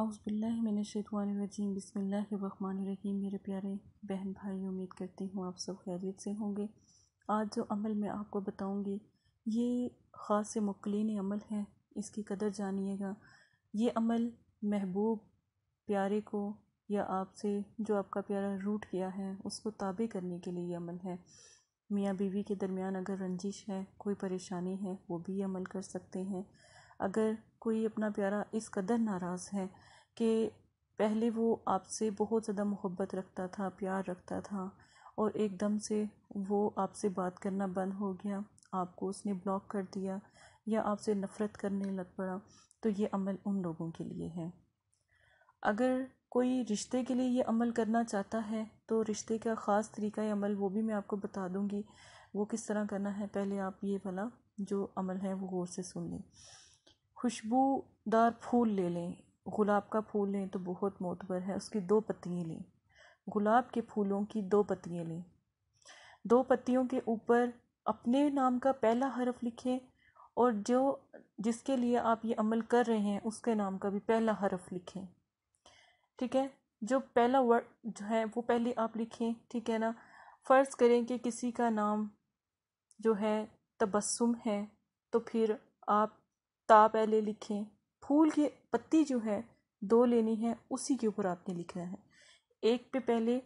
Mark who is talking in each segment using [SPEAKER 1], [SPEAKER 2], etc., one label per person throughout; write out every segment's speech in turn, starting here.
[SPEAKER 1] अउसबिल्लिमिनशतवानरजीम बसमीम मेरे प्यारे बहन भाई उम्मीद करती हूँ आप सब खैरियत से होंगे आज जो अमल मैं आपको बताऊँगी ये ख़ास मकलिन अमल है इसकी कदर जानिएगा ये अमल महबूब प्यारे को या आपसे जो आपका प्यारा रूट किया है उसको ताबे करने के लिए ये अमल है मियाँ बीवी के दरमियान अगर रंजिश है कोई परेशानी है वो भी अमल कर सकते हैं अगर कोई अपना प्यारा इस कदर नाराज़ है कि पहले वो आपसे बहुत ज़्यादा मोहब्बत रखता था प्यार रखता था और एकदम से वो आपसे बात करना बंद हो गया आपको उसने ब्लॉक कर दिया या आपसे नफ़रत करने लग पड़ा तो ये अमल उन लोगों के लिए है अगर कोई रिश्ते के लिए ये अमल करना चाहता है तो रिश्ते का ख़ास तरीका अमल वो भी मैं आपको बता दूँगी वो किस तरह करना है पहले आप ये भला जो अमल है वो गौर से सुन लें खुशबूदार फूल ले लें गुलाब का फूल लें तो बहुत मोतबर है उसकी दो पत्तियाँ लें गुलाब के फूलों की दो पत्तियाँ लें दो पत्तियों के ऊपर अपने नाम का पहला हरफ लिखें और जो जिसके लिए आप ये अमल कर रहे हैं उसके नाम का भी पहला हरफ लिखें ठीक है जो पहला वर्ड जो है वो पहले आप लिखें ठीक है ना फ़र्ज़ करें कि किसी का नाम जो है तबस्सुम है तो फिर आप ता पहले लिखें फूल की पत्ती जो है दो लेनी है उसी के ऊपर आपने लिखना है एक पे पहले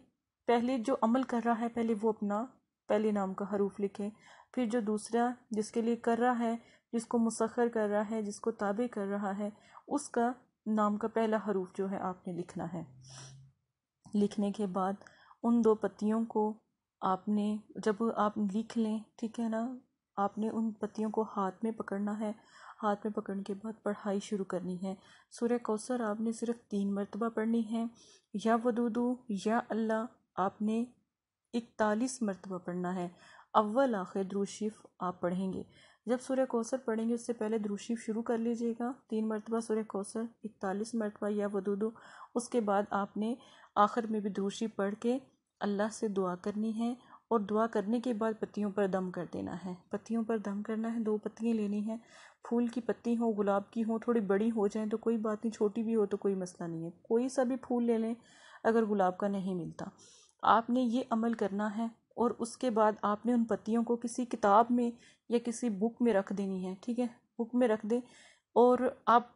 [SPEAKER 1] पहले जो अमल कर रहा है पहले वो अपना पहले नाम का हरूफ लिखें फिर जो दूसरा जिसके लिए कर रहा है जिसको मुसखर कर रहा है जिसको ताबे कर रहा है उसका नाम का पहला हरूफ जो है आपने लिखना है लिखने के बाद उन दो पत्तियों को आपने जब आप लिख लें ठीक है ना आपने उन पत्तियों को हाथ में पकड़ना है हाथ में पकड़ने के बाद पढ़ाई शुरू करनी है सूर्य कौसर आपने सिर्फ तीन मरतबा पढ़नी है या वदूदू या अल्लाह आपने इकतालीस मरतबा पढ़ना है अव्वल आखिर द्रूशिफ आप पढ़ेंगे जब सूर्य कौसर पढ़ेंगे उससे पहले द्रूशिफ शुरू कर लीजिएगा तीन मरतबा सूर्य कौसर इकतालीस मरतबा या वदूदू उसके बाद आपने आखिर में भी द्रूशिफ पढ़ के अल्लाह से दुआ करनी है और दुआ करने के बाद पत्तियों पर दम कर देना है पत्तियों पर दम करना है दो पत्तियाँ लेनी है फूल की पत्ती हो गुलाब की हो थोड़ी बड़ी हो जाए तो कोई बात नहीं छोटी भी हो तो कोई मसला नहीं है कोई सा भी फूल ले लें अगर गुलाब का नहीं मिलता आपने ये अमल करना है और उसके बाद आपने उन पत्तियों को किसी किताब में या किसी बुक में रख देनी है ठीक है बुक में रख दें और आप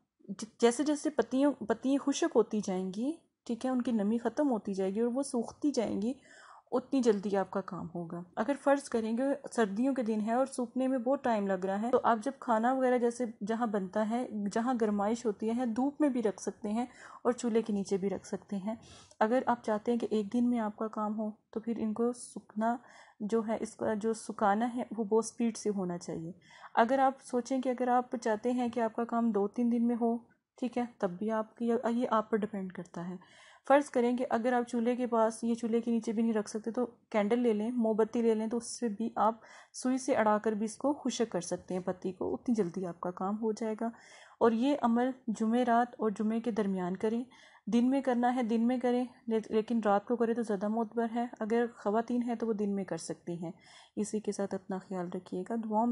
[SPEAKER 1] जैसे जैसे पत्तियों पत्तियाँ खुशक होती जाएंगी ठीक है उनकी नमी ख़त्म होती जाएगी और वो सूखती जाएंगी उतनी जल्दी आपका काम होगा अगर फ़र्ज़ करेंगे सर्दियों के दिन है और सूखने में बहुत टाइम लग रहा है तो आप जब खाना वगैरह जैसे जहाँ बनता है जहाँ गर्माइश होती है धूप में भी रख सकते हैं और चूल्हे के नीचे भी रख सकते हैं अगर आप चाहते हैं कि एक दिन में आपका काम हो तो फिर इनको सूखना जो है इसका जो सुखाना है वो बहुत स्पीड से होना चाहिए अगर आप सोचें कि अगर आप चाहते हैं कि आपका काम दो तीन दिन में हो ठीक है तब भी आपकी ये आप पर डिपेंड करता है फ़र्ज़ करें कि अगर आप चूल्हे के पास ये चूल्हे के नीचे भी नहीं रख सकते तो कैंडल ले लें मोमबत्ती ले लें तो उससे भी आप सुई से अड़ा कर भी इसको खुशक कर सकते हैं पत्ती को उतनी जल्दी आपका काम हो जाएगा और ये अमल जुमे रात और जुमे के दरमियान करें दिन में करना है दिन में करें ले, लेकिन रात को करें तो ज़्यादा मोतबर है अगर ख़वातीन है तो वो दिन में कर सकती हैं इसी के साथ अपना ख्याल रखिएगा दुआ